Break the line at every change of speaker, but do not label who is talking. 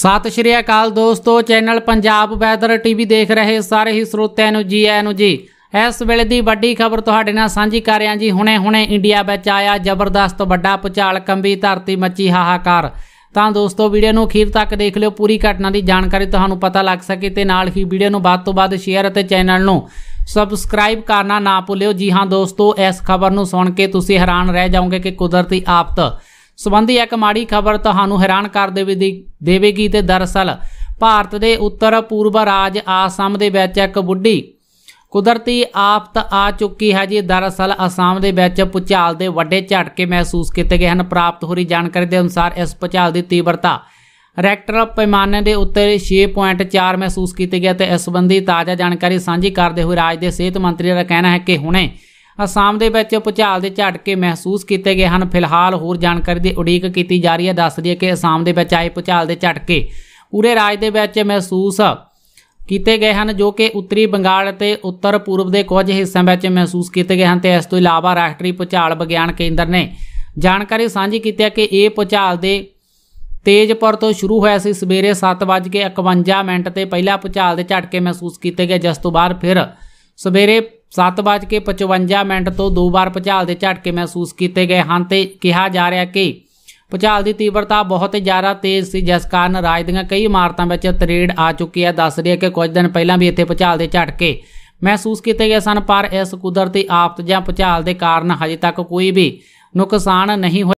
ਸਤਿ ਸ਼੍ਰੀ ਅਕਾਲ ਦੋਸਤੋ channel Punjab weather TV ਦੇਖ ਰਹੇ ਸਾਰੇ ਹੀ ਸਰੋਤਿਆਂ ਨੂੰ ਜੀ ਆਇਆਂ ਨੂੰ ਜੀ ਇਸ ਵੇਲੇ ਦੀ ਵੱਡੀ ਖਬਰ ਤੁਹਾਡੇ ਨਾਲ ਸਾਂਝੀ ਕਰ ਰਿਹਾ ਜੀ ਹੁਣੇ-ਹੁਣੇ ਇੰਡੀਆ ਵਿੱਚ ਆਇਆ ਜ਼ਬਰਦਸਤ ਵੱਡਾ ਪੁਚਾਲ ਕੰਬੀ ਧਰਤੀ ਮੱਚੀ ਹਾਹਾਕਾਰ ਤਾਂ ਦੋਸਤੋ ਵੀਡੀਓ ਨੂੰ ਅਖੀਰ ਤੱਕ ਦੇਖ ਲਿਓ ਪੂਰੀ ਘਟਨਾ ਦੀ ਜਾਣਕਾਰੀ ਤੁਹਾਨੂੰ ਪਤਾ ਲੱਗ ਸਕੇ ਤੇ ਨਾਲ ਹੀ ਵੀਡੀਓ ਨੂੰ ਵੱਧ ਤੋਂ ਵੱਧ ਸ਼ੇਅਰ ਅਤੇ ਚੈਨਲ ਨੂੰ ਸਬਸਕ੍ਰਾਈਬ ਕਰਨਾ ਨਾ ਭੁੱਲਿਓ ਜੀ ਹਾਂ ਦੋਸਤੋ ਇਸ ਖਬਰ ਨੂੰ ਸੁਣ ਕੇ ਤੁਸੀਂ ਹੈਰਾਨ ਰਹਿ ਜਾਓਗੇ ਕਿ ਕੁਦਰਤੀ ਆਫਤ ਸਬੰਧੀ ਇੱਕ ਮਾੜੀ ਖਬਰ ਤੁਹਾਨੂੰ ਹੈਰਾਨ ਕਰ ਦੇਵੇਗੀ ਤੇ ਦਰਸਲ ਭਾਰਤ ਦੇ ਉੱਤਰ ਪੂਰਬ ਰਾਜ ਆਸਾਮ ਦੇ ਵਿੱਚ ਇੱਕ ਬੁੱਢੀ ਕੁਦਰਤੀ ਆਫਤ ਆ ਚੁੱਕੀ ਹੈ ਜੀ ਦਰਸਲ ਆਸਾਮ ਦੇ ਵਿੱਚ ਪੁਚਾਲ ਦੇ ਵੱਡੇ ਝਟਕੇ ਮਹਿਸੂਸ ਕੀਤੇ ਗਏ ਹਨ ਪ੍ਰਾਪਤ ਹੋ ਰਹੀ ਜਾਣਕਾਰੀ ਦੇ ਅਨੁਸਾਰ ਇਸ ਪੁਚਾਲ ਦੀ ਤੀਬਰਤਾ ਰੈਕਟਰ ਪੈਮਾਨੇ ਦੇ ਉੱਤੇ 6.4 ਮਹਿਸੂਸ ਕੀਤੀ ਗਈ ਤੇ ਇਸ ਸੰਬੰਧੀ ਤਾਜ਼ਾ ਜਾਣਕਾਰੀ ਸਾਂਝੀ ਕਰਦੇ ਹੋਏ ਰਾਜ ਦੇ ਸਿਹਤ ਮੰਤਰੀ ਦਾ ਕਹਿਣਾ ਹੈ ਕਿ ਹੁਣੇ ਅਸਾਮ ਦੇ ਵਿੱਚ ਭੁਚਾਲ ਦੇ ਝਟਕੇ ਮਹਿਸੂਸ ਕੀਤੇ ਗਏ ਹਨ ਫਿਲਹਾਲ ਹੋਰ ਜਾਣਕਾਰੀ ਦੀ ਉਡੀਕ ਕੀਤੀ ਜਾ ਰਹੀ ਹੈ ਦੱਸ ਦਈਏ ਕਿ ਅਸਾਮ ਦੇ ਵਿੱਚ ਆਏ ਭੁਚਾਲ ਦੇ ਝਟਕੇ ਪੂਰੇ ਰਾਜ ਦੇ ਵਿੱਚ ਮਹਿਸੂਸ ਕੀਤੇ ਗਏ ਹਨ ਜੋ ਕਿ ਉੱਤਰੀ ਬੰਗਾਲ ਅਤੇ ਉੱਤਰ ਪੂਰਬ ਦੇ ਕੁਝ ਹਿੱਸਿਆਂ ਵਿੱਚ ਮਹਿਸੂਸ ਕੀਤੇ ਗਏ ਹਨ ਤੇ ਇਸ ਤੋਂ ਇਲਾਵਾ ਰਾਸ਼ਟਰੀ ਭੁਚਾਲ ਵਿਗਿਆਨ ਕੇਂਦਰ ਨੇ ਜਾਣਕਾਰੀ ਸਾਂਝੀ ਕੀਤੀ ਹੈ ਕਿ ਇਹ ਭੁਚਾਲ ਦੇ ਤੇਜ਼ਪੁਰ ਤੋਂ ਸ਼ੁਰੂ ਹੋਇਆ ਸੀ ਸਵੇਰੇ 7:51 ਮਿੰਟ ਤੇ ਪਹਿਲਾ ਭੁਚਾਲ ਦੇ ਝਟਕੇ ਮਹਿਸੂਸ ਕੀਤੇ ਗਏ ਜਿਸ ਤੋਂ ਬਾਅਦ ਫਿਰ ਸਵੇਰੇ 7:55 ਮਿੰਟ ਤੋਂ ਦੋ ਵਾਰ ਭੁਚਾਲ ਦੇ ਝਟਕੇ ਮਹਿਸੂਸ ਕੀਤੇ ਗਏ ਹਨ ਤੇ ਕਿਹਾ ਜਾ ਰਿਹਾ ਕਿ ਭੁਚਾਲ ਦੀ ਤੀਬਰਤਾ ਬਹੁਤ ਜ਼ਿਆਦਾ ਤੇਜ਼ ਸੀ ਜਿਸ ਕਾਰਨ ਰਾਜ ਦੀਆਂ ਕਈ ਇਮਾਰਤਾਂ ਵਿੱਚ ਤਰੇੜ ਆ ਚੁੱਕੀ ਹੈ ਦੱਸ ਰਿਹਾ ਕਿ ਕੁਝ ਦਿਨ ਪਹਿਲਾਂ ਵੀ ਇੱਥੇ ਭੁਚਾਲ ਦੇ ਝਟਕੇ ਮਹਿਸੂਸ ਕੀਤੇ ਗਏ ਸਨ ਪਰ ਇਸ ਕੁਦਰਤੀ ਆਫਤ ਜਾਂ ਭੁਚਾਲ ਦੇ ਕਾਰਨ ਹਜੇ ਤੱਕ ਕੋਈ ਵੀ ਨੁਕਸਾਨ ਨਹੀਂ